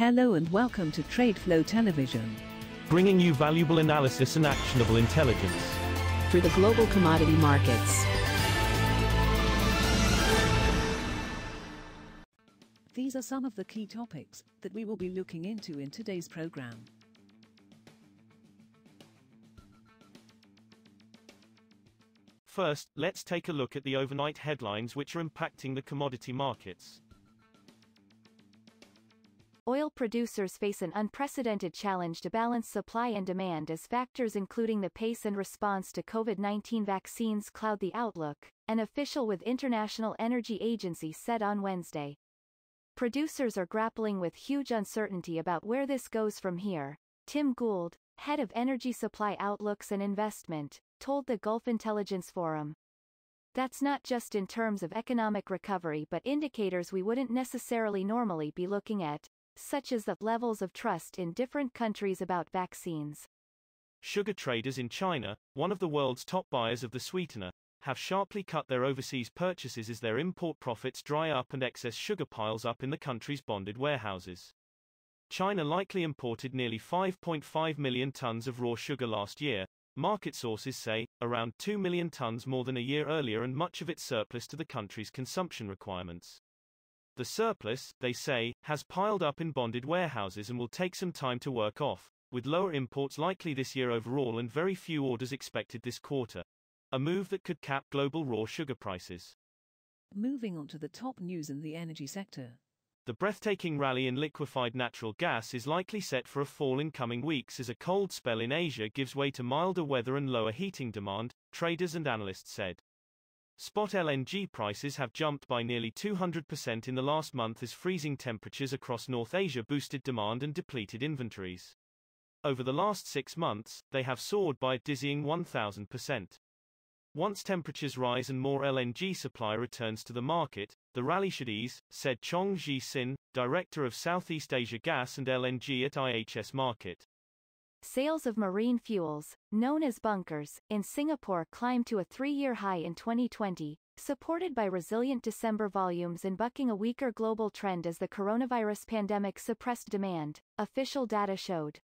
Hello and welcome to TradeFlow Television. Bringing you valuable analysis and actionable intelligence. Through the global commodity markets. These are some of the key topics that we will be looking into in today's program. First, let's take a look at the overnight headlines which are impacting the commodity markets oil producers face an unprecedented challenge to balance supply and demand as factors including the pace and response to COVID-19 vaccines cloud the outlook, an official with International Energy Agency said on Wednesday. Producers are grappling with huge uncertainty about where this goes from here, Tim Gould, head of Energy Supply Outlooks and Investment, told the Gulf Intelligence Forum. That's not just in terms of economic recovery but indicators we wouldn't necessarily normally be looking at, such as the levels of trust in different countries about vaccines. Sugar traders in China, one of the world's top buyers of the sweetener, have sharply cut their overseas purchases as their import profits dry up and excess sugar piles up in the country's bonded warehouses. China likely imported nearly 5.5 million tons of raw sugar last year, market sources say, around 2 million tons more than a year earlier, and much of its surplus to the country's consumption requirements. The surplus, they say, has piled up in bonded warehouses and will take some time to work off, with lower imports likely this year overall and very few orders expected this quarter. A move that could cap global raw sugar prices. Moving on to the top news in the energy sector. The breathtaking rally in liquefied natural gas is likely set for a fall in coming weeks as a cold spell in Asia gives way to milder weather and lower heating demand, traders and analysts said. Spot LNG prices have jumped by nearly 200% in the last month as freezing temperatures across North Asia boosted demand and depleted inventories. Over the last six months, they have soared by a dizzying 1,000%. Once temperatures rise and more LNG supply returns to the market, the rally should ease, said Chong Ji Sin, Director of Southeast Asia Gas and LNG at IHS Market. Sales of marine fuels, known as bunkers, in Singapore climbed to a three-year high in 2020, supported by resilient December volumes and bucking a weaker global trend as the coronavirus pandemic suppressed demand, official data showed.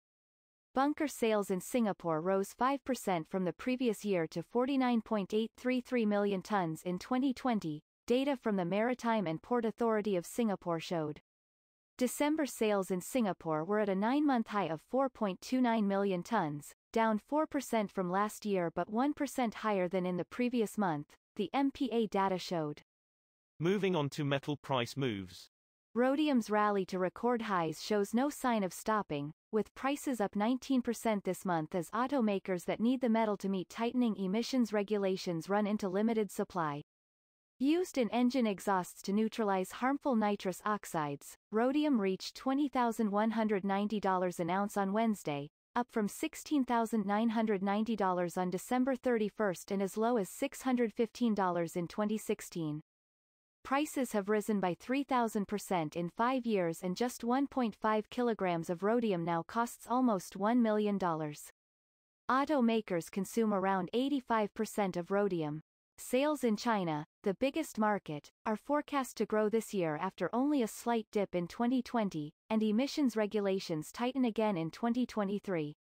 Bunker sales in Singapore rose 5% from the previous year to 49.833 million tons in 2020, data from the Maritime and Port Authority of Singapore showed. December sales in Singapore were at a nine-month high of 4.29 million tons, down 4% from last year but 1% higher than in the previous month, the MPA data showed. Moving on to metal price moves. Rhodium's rally to record highs shows no sign of stopping, with prices up 19% this month as automakers that need the metal to meet tightening emissions regulations run into limited supply. Used in engine exhausts to neutralize harmful nitrous oxides, rhodium reached $20,190 an ounce on Wednesday, up from $16,990 on December 31 and as low as $615 in 2016. Prices have risen by 3,000% in five years and just 1.5 kilograms of rhodium now costs almost $1 million. Automakers consume around 85% of rhodium. Sales in China, the biggest market, are forecast to grow this year after only a slight dip in 2020, and emissions regulations tighten again in 2023.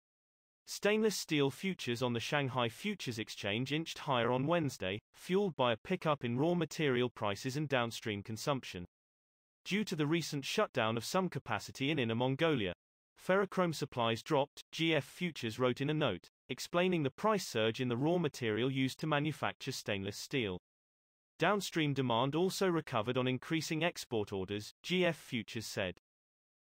Stainless steel futures on the Shanghai Futures Exchange inched higher on Wednesday, fueled by a pickup in raw material prices and downstream consumption. Due to the recent shutdown of some capacity in Inner Mongolia, Ferrochrome supplies dropped, GF Futures wrote in a note, explaining the price surge in the raw material used to manufacture stainless steel. Downstream demand also recovered on increasing export orders, GF Futures said.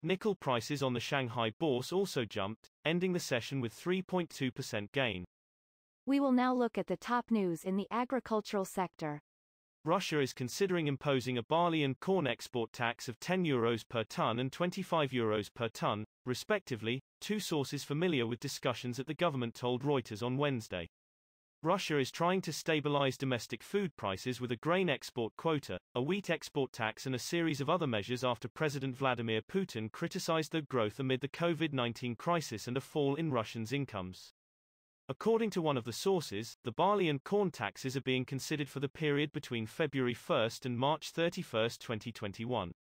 Nickel prices on the Shanghai Bourse also jumped, ending the session with 3.2% gain. We will now look at the top news in the agricultural sector. Russia is considering imposing a barley and corn export tax of 10 euros per ton and 25 euros per ton, respectively, two sources familiar with discussions at the government told Reuters on Wednesday. Russia is trying to stabilize domestic food prices with a grain export quota, a wheat export tax, and a series of other measures after President Vladimir Putin criticized their growth amid the COVID 19 crisis and a fall in Russians' incomes. According to one of the sources, the barley and corn taxes are being considered for the period between February 1 and March 31, 2021.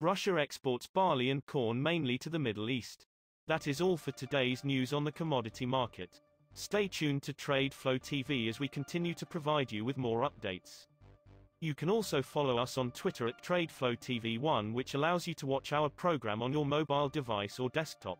Russia exports barley and corn mainly to the Middle East. That is all for today's news on the commodity market. Stay tuned to Trade Flow TV as we continue to provide you with more updates. You can also follow us on Twitter at TradeFlow TV1 which allows you to watch our program on your mobile device or desktop.